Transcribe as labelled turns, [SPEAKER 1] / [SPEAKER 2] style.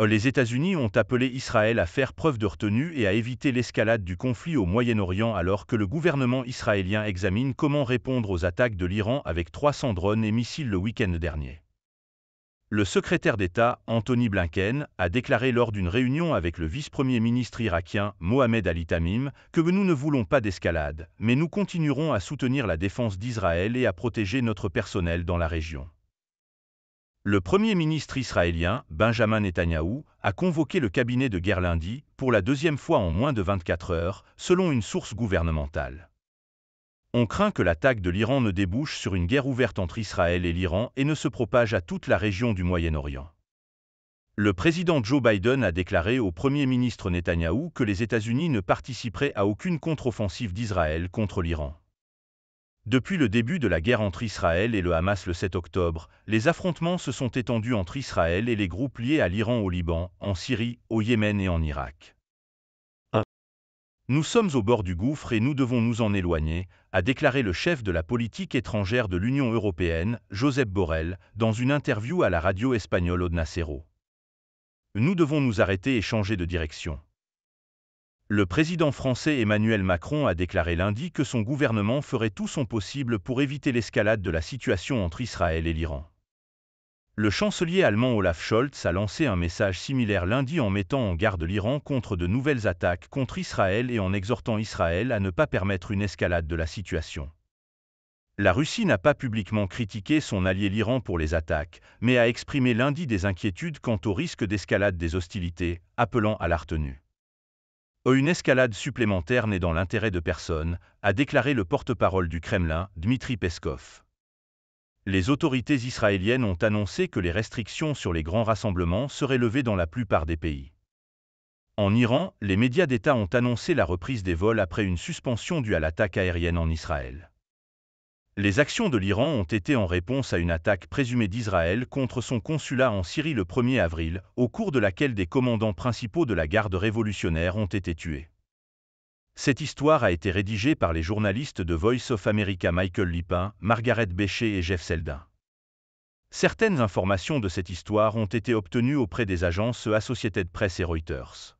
[SPEAKER 1] Euh, les États-Unis ont appelé Israël à faire preuve de retenue et à éviter l'escalade du conflit au Moyen-Orient alors que le gouvernement israélien examine comment répondre aux attaques de l'Iran avec 300 drones et missiles le week-end dernier. Le secrétaire d'État, Anthony Blinken, a déclaré lors d'une réunion avec le vice-premier ministre irakien, Mohamed Ali Tamim, que nous ne voulons pas d'escalade, mais nous continuerons à soutenir la défense d'Israël et à protéger notre personnel dans la région. Le Premier ministre israélien, Benjamin Netanyahou, a convoqué le cabinet de guerre lundi, pour la deuxième fois en moins de 24 heures, selon une source gouvernementale. On craint que l'attaque de l'Iran ne débouche sur une guerre ouverte entre Israël et l'Iran et ne se propage à toute la région du Moyen-Orient. Le président Joe Biden a déclaré au Premier ministre Netanyahou que les États-Unis ne participeraient à aucune contre-offensive d'Israël contre l'Iran. Depuis le début de la guerre entre Israël et le Hamas le 7 octobre, les affrontements se sont étendus entre Israël et les groupes liés à l'Iran au Liban, en Syrie, au Yémen et en Irak. Nous sommes au bord du gouffre et nous devons nous en éloigner, a déclaré le chef de la politique étrangère de l'Union européenne, Josep Borrell, dans une interview à la radio espagnole Odnacero. Nous devons nous arrêter et changer de direction. Le président français Emmanuel Macron a déclaré lundi que son gouvernement ferait tout son possible pour éviter l'escalade de la situation entre Israël et l'Iran. Le chancelier allemand Olaf Scholz a lancé un message similaire lundi en mettant en garde l'Iran contre de nouvelles attaques contre Israël et en exhortant Israël à ne pas permettre une escalade de la situation. La Russie n'a pas publiquement critiqué son allié l'Iran pour les attaques, mais a exprimé lundi des inquiétudes quant au risque d'escalade des hostilités, appelant à la retenue. Une escalade supplémentaire n'est dans l'intérêt de personne, a déclaré le porte-parole du Kremlin, Dmitri Peskov. Les autorités israéliennes ont annoncé que les restrictions sur les grands rassemblements seraient levées dans la plupart des pays. En Iran, les médias d'État ont annoncé la reprise des vols après une suspension due à l'attaque aérienne en Israël. Les actions de l'Iran ont été en réponse à une attaque présumée d'Israël contre son consulat en Syrie le 1er avril, au cours de laquelle des commandants principaux de la garde révolutionnaire ont été tués. Cette histoire a été rédigée par les journalistes de Voice of America Michael Lipin, Margaret Bécher et Jeff Seldin. Certaines informations de cette histoire ont été obtenues auprès des agences Associated Press et Reuters.